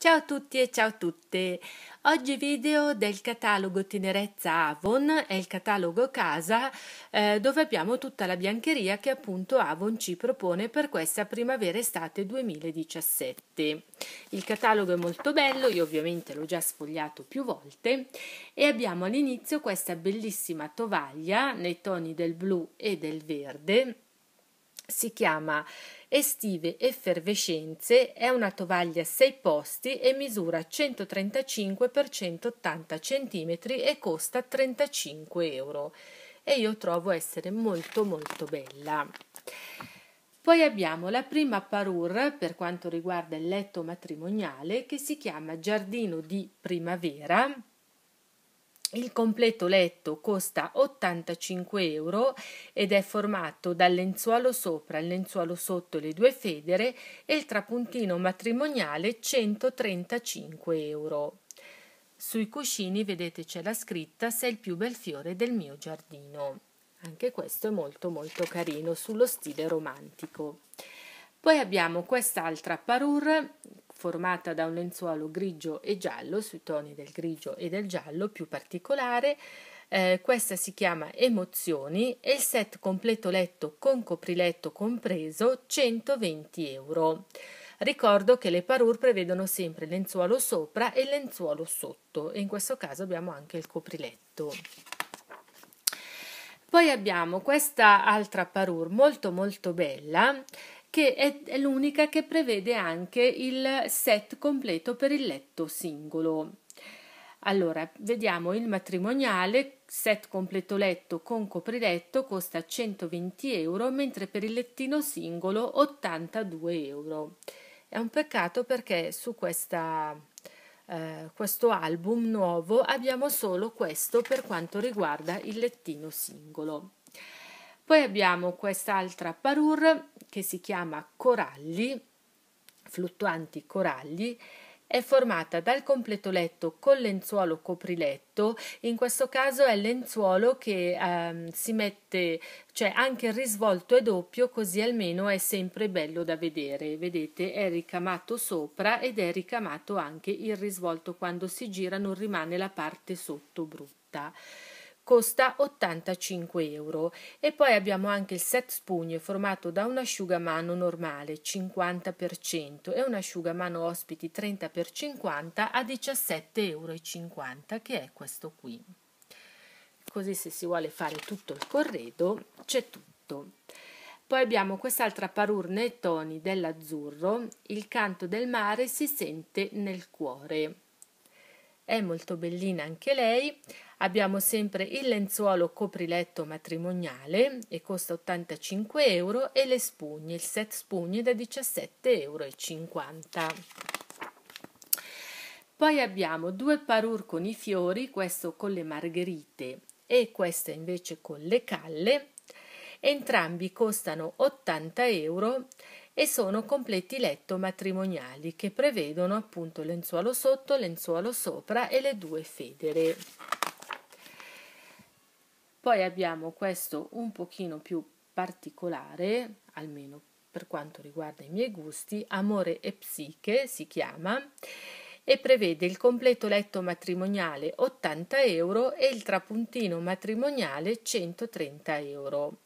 Ciao a tutti e ciao a tutte! Oggi video del catalogo Tenerezza Avon, è il catalogo casa, eh, dove abbiamo tutta la biancheria che appunto Avon ci propone per questa primavera-estate 2017. Il catalogo è molto bello, io ovviamente l'ho già sfogliato più volte, e abbiamo all'inizio questa bellissima tovaglia nei toni del blu e del verde, si chiama Estive Effervescenze, è una tovaglia a 6 posti e misura 135 x 180 cm e costa 35 euro. E io trovo essere molto molto bella. Poi abbiamo la prima parure per quanto riguarda il letto matrimoniale che si chiama Giardino di Primavera il completo letto costa 85 euro ed è formato dal lenzuolo sopra, il lenzuolo sotto le due federe e il trapuntino matrimoniale 135 euro. Sui cuscini vedete c'è la scritta sei il più bel fiore del mio giardino. Anche questo è molto molto carino sullo stile romantico. Poi abbiamo quest'altra parure formata da un lenzuolo grigio e giallo sui toni del grigio e del giallo più particolare. Eh, questa si chiama Emozioni e il set completo letto con copriletto compreso 120 euro. Ricordo che le parure prevedono sempre il lenzuolo sopra e il lenzuolo sotto e in questo caso abbiamo anche il copriletto. Poi abbiamo questa altra parure molto molto bella che è, è l'unica che prevede anche il set completo per il letto singolo. Allora, vediamo il matrimoniale, set completo letto con copriletto costa 120 euro, mentre per il lettino singolo 82 euro. È un peccato perché su questa, eh, questo album nuovo abbiamo solo questo per quanto riguarda il lettino singolo. Poi abbiamo quest'altra parure che si chiama coralli, fluttuanti coralli, è formata dal completo letto con lenzuolo copriletto, in questo caso è il lenzuolo che ehm, si mette, cioè anche il risvolto è doppio, così almeno è sempre bello da vedere. Vedete, è ricamato sopra ed è ricamato anche il risvolto quando si gira, non rimane la parte sotto brutta costa 85 euro. E poi abbiamo anche il set spugne formato da un asciugamano normale 50% e un asciugamano ospiti 30x50 a 17,50 euro, che è questo qui. Così se si vuole fare tutto il corredo c'è tutto. Poi abbiamo quest'altra parurne e toni dell'azzurro, il canto del mare si sente nel cuore. È molto bellina anche lei, Abbiamo sempre il lenzuolo copriletto matrimoniale e costa 85 euro e le spugne, il set spugne da 17,50 euro. Poi abbiamo due parure con i fiori, questo con le margherite e questo invece con le calle. Entrambi costano 80 euro e sono completi letto matrimoniali che prevedono appunto lenzuolo sotto, lenzuolo sopra e le due federe. Poi abbiamo questo un pochino più particolare, almeno per quanto riguarda i miei gusti, Amore e Psiche si chiama e prevede il completo letto matrimoniale 80 euro e il trapuntino matrimoniale 130 euro.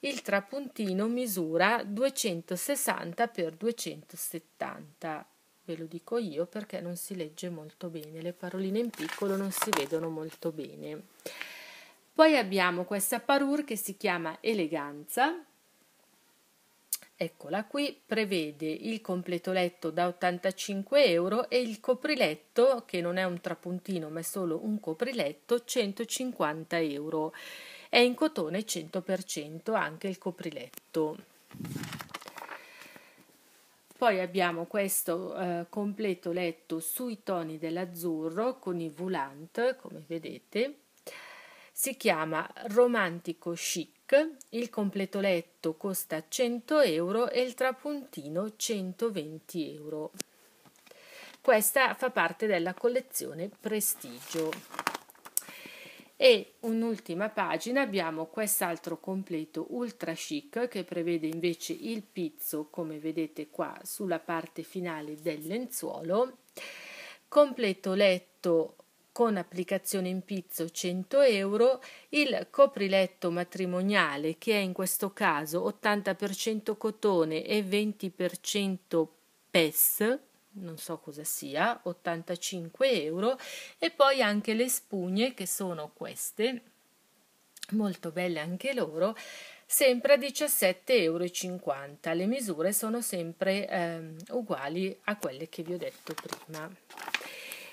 Il trapuntino misura 260 x 270 ve lo dico io perché non si legge molto bene, le paroline in piccolo non si vedono molto bene. Poi abbiamo questa parure che si chiama eleganza, eccola qui, prevede il completo letto da 85 euro e il copriletto, che non è un trapuntino ma è solo un copriletto, 150 euro. È in cotone 100% anche il copriletto. Poi abbiamo questo eh, completo letto sui toni dell'azzurro con i volant, come vedete, si chiama Romantico Chic, il completo letto costa 100 euro e il trapuntino 120 euro. Questa fa parte della collezione Prestigio. E un'ultima pagina abbiamo quest'altro completo ultra chic che prevede invece il pizzo, come vedete qua sulla parte finale del lenzuolo, completo letto con applicazione in pizzo 100 euro, il copriletto matrimoniale che è in questo caso 80% cotone e 20% PES, non so cosa sia, 85 euro, e poi anche le spugne che sono queste, molto belle anche loro, sempre a 17,50 euro. Le misure sono sempre eh, uguali a quelle che vi ho detto prima.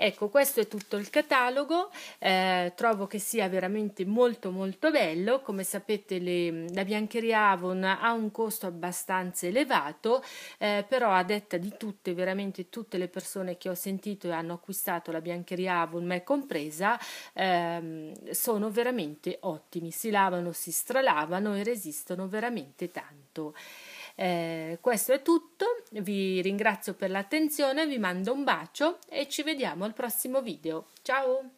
Ecco, questo è tutto il catalogo, eh, trovo che sia veramente molto molto bello, come sapete le, la biancheria Avon ha un costo abbastanza elevato, eh, però a detta di tutte, veramente tutte le persone che ho sentito e hanno acquistato la biancheria Avon, me compresa, ehm, sono veramente ottimi, si lavano, si stralavano e resistono veramente tanto. Eh, questo è tutto, vi ringrazio per l'attenzione, vi mando un bacio e ci vediamo al prossimo video. Ciao!